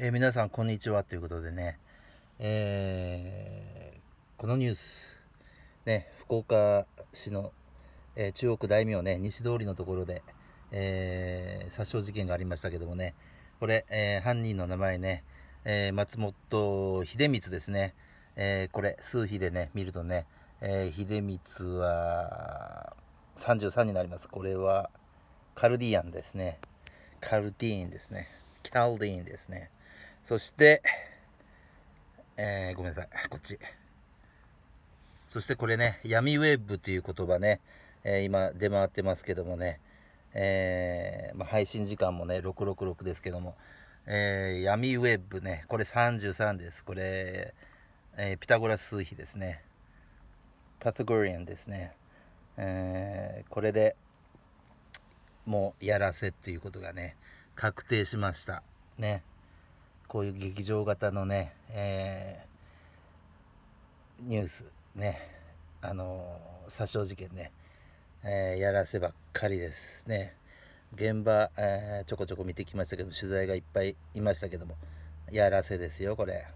えー、皆さんこんにちはということでね、えー、このニュース、ね、福岡市の、えー、中央区大名ね西通りのところで、え殺傷事件がありましたけどもねこれ、え犯人の名前ね、え松本秀光ですね、えこれ数比でね見るとね、え秀光は33になりますこれはカルディアンですねカルディーンですねャルディーンですねそして、えー、ごめんなさい、こっち。そしてこれね、闇ウェブっていう言葉ね、えー、今出回ってますけどもね、えー、まあ、配信時間もね、666ですけども、え闇ウェブね、これ33です。これ、えピタゴラ数比ですね。パトゴリアンですね。えこれでもうやらせということがね、確定しました。ね。こういう劇場型のね、えー、ニュースね、あのー、殺傷事件ね、えー、やらせばっかりですね。現場、えちょこちょこ見てきましたけど、取材がいっぱいいましたけども、やらせですよ、これ。